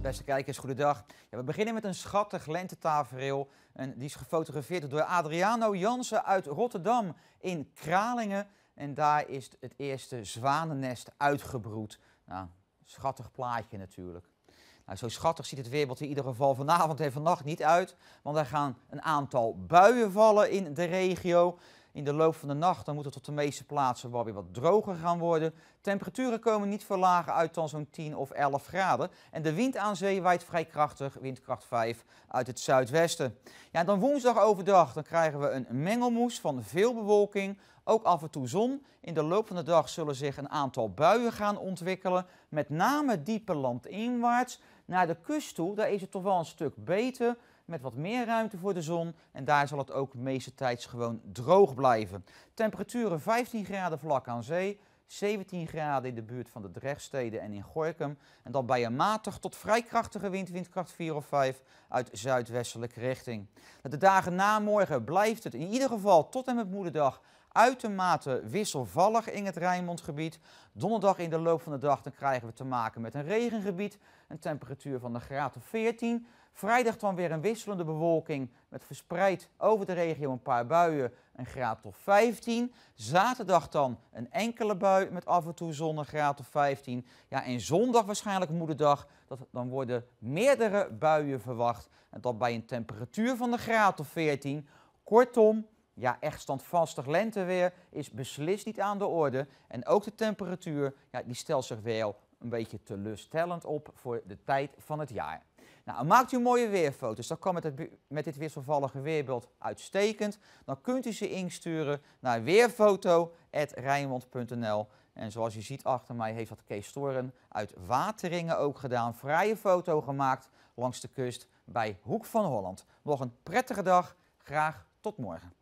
Beste kijkers, goedendag. Ja, we beginnen met een schattig lentetafereel. En die is gefotografeerd door Adriano Jansen uit Rotterdam in Kralingen. En daar is het eerste zwanennest uitgebroed. Nou, schattig plaatje natuurlijk. Nou, zo schattig ziet het weerbeeld in ieder geval vanavond en vannacht niet uit, want er gaan een aantal buien vallen in de regio. In de loop van de nacht dan moet het op de meeste plaatsen wel weer wat droger gaan worden. Temperaturen komen niet verlagen lager uit dan zo'n 10 of 11 graden. En de wind aan zee waait vrij krachtig, windkracht 5 uit het zuidwesten. Ja, dan woensdag overdag dan krijgen we een mengelmoes van veel bewolking, ook af en toe zon. In de loop van de dag zullen zich een aantal buien gaan ontwikkelen, met name diepe landinwaarts. Naar de kust toe, daar is het toch wel een stuk beter met wat meer ruimte voor de zon. En daar zal het ook de meeste tijds gewoon droog blijven. Temperaturen 15 graden vlak aan zee, 17 graden in de buurt van de Drechtsteden en in Gorkum. En dan bij een matig tot vrij krachtige wind, windkracht 4 of 5 uit zuidwestelijke richting. De dagen na morgen blijft het in ieder geval tot en met moederdag uitermate wisselvallig in het Rijnmondgebied. Donderdag in de loop van de dag dan krijgen we te maken met een regengebied, een temperatuur van de graad of 14. Vrijdag dan weer een wisselende bewolking met verspreid over de regio een paar buien, een graad of 15. Zaterdag dan een enkele bui met af en toe zon, een graad of 15. Ja, en zondag waarschijnlijk moederdag, dat, dan worden meerdere buien verwacht. En dat bij een temperatuur van de graad of 14. Kortom, ja, echt standvastig lenteweer is beslist niet aan de orde. En ook de temperatuur, ja, die stelt zich wel een beetje teleurstellend op voor de tijd van het jaar. Nou, maakt u mooie weerfoto's, dat kan met, het, met dit wisselvallige weerbeeld uitstekend. Dan kunt u ze insturen naar weerfoto.rijnmond.nl. En zoals u ziet achter mij heeft dat Kees Storen uit Wateringen ook gedaan. Vrije foto gemaakt langs de kust bij Hoek van Holland. Nog een prettige dag, graag tot morgen.